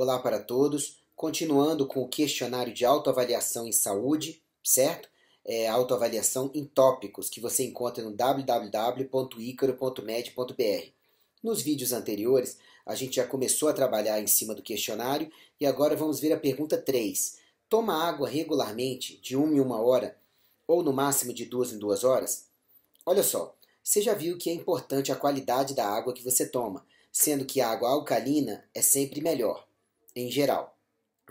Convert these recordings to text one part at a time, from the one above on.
Olá para todos. Continuando com o questionário de autoavaliação em saúde, certo? É, autoavaliação em tópicos que você encontra no www.icaro.med.br. Nos vídeos anteriores, a gente já começou a trabalhar em cima do questionário e agora vamos ver a pergunta 3. Toma água regularmente, de uma em uma hora, ou no máximo de duas em duas horas? Olha só, você já viu que é importante a qualidade da água que você toma, sendo que a água alcalina é sempre melhor em geral.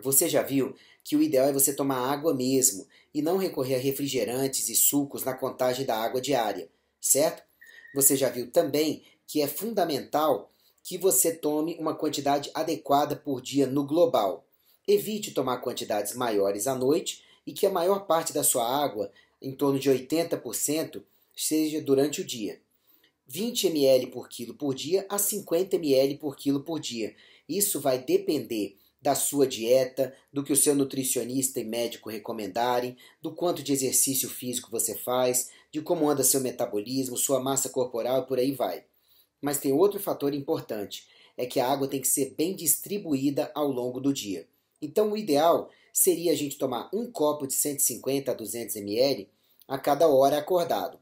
Você já viu que o ideal é você tomar água mesmo e não recorrer a refrigerantes e sucos na contagem da água diária, certo? Você já viu também que é fundamental que você tome uma quantidade adequada por dia no global. Evite tomar quantidades maiores à noite e que a maior parte da sua água, em torno de 80%, seja durante o dia. 20 ml por quilo por dia a 50 ml por quilo por dia. Isso vai depender da sua dieta, do que o seu nutricionista e médico recomendarem, do quanto de exercício físico você faz, de como anda seu metabolismo, sua massa corporal e por aí vai. Mas tem outro fator importante, é que a água tem que ser bem distribuída ao longo do dia. Então o ideal seria a gente tomar um copo de 150 a 200 ml a cada hora acordado,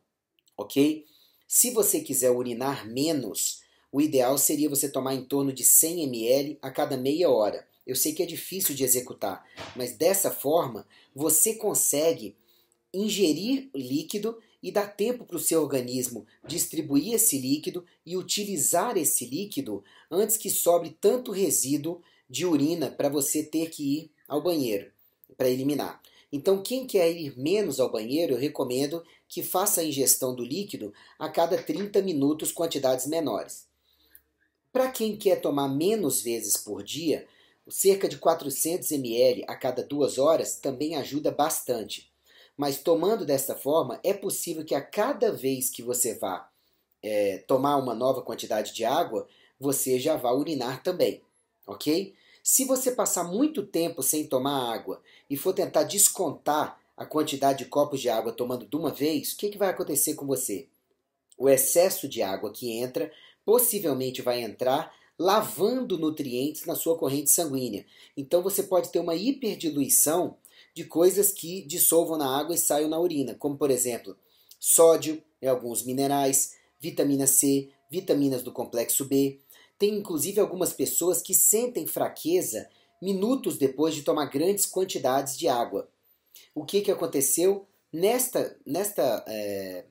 ok? Se você quiser urinar menos, o ideal seria você tomar em torno de 100 ml a cada meia hora. Eu sei que é difícil de executar, mas dessa forma você consegue ingerir líquido e dar tempo para o seu organismo distribuir esse líquido e utilizar esse líquido antes que sobre tanto resíduo de urina para você ter que ir ao banheiro para eliminar. Então, quem quer ir menos ao banheiro, eu recomendo que faça a ingestão do líquido a cada 30 minutos, quantidades menores. Para quem quer tomar menos vezes por dia, cerca de 400 ml a cada duas horas também ajuda bastante. Mas tomando desta forma, é possível que a cada vez que você vá é, tomar uma nova quantidade de água, você já vá urinar também, ok? Se você passar muito tempo sem tomar água e for tentar descontar a quantidade de copos de água tomando de uma vez, o que, que vai acontecer com você? O excesso de água que entra possivelmente vai entrar lavando nutrientes na sua corrente sanguínea. Então você pode ter uma hiperdiluição de coisas que dissolvam na água e saiam na urina, como por exemplo, sódio e alguns minerais, vitamina C, vitaminas do complexo B, tem inclusive algumas pessoas que sentem fraqueza minutos depois de tomar grandes quantidades de água. O que, que aconteceu nesta, nesta é,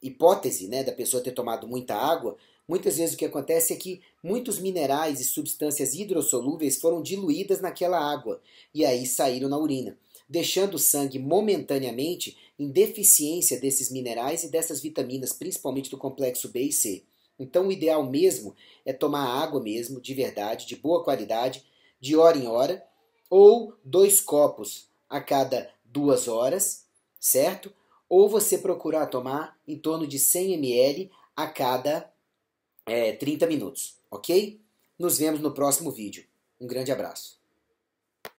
hipótese né, da pessoa ter tomado muita água? Muitas vezes o que acontece é que muitos minerais e substâncias hidrossolúveis foram diluídas naquela água e aí saíram na urina, deixando o sangue momentaneamente em deficiência desses minerais e dessas vitaminas, principalmente do complexo B e C. Então, o ideal mesmo é tomar água mesmo, de verdade, de boa qualidade, de hora em hora, ou dois copos a cada duas horas, certo? Ou você procurar tomar em torno de 100 ml a cada é, eh, 30 minutos, ok? Nos vemos no próximo vídeo. Um grande abraço.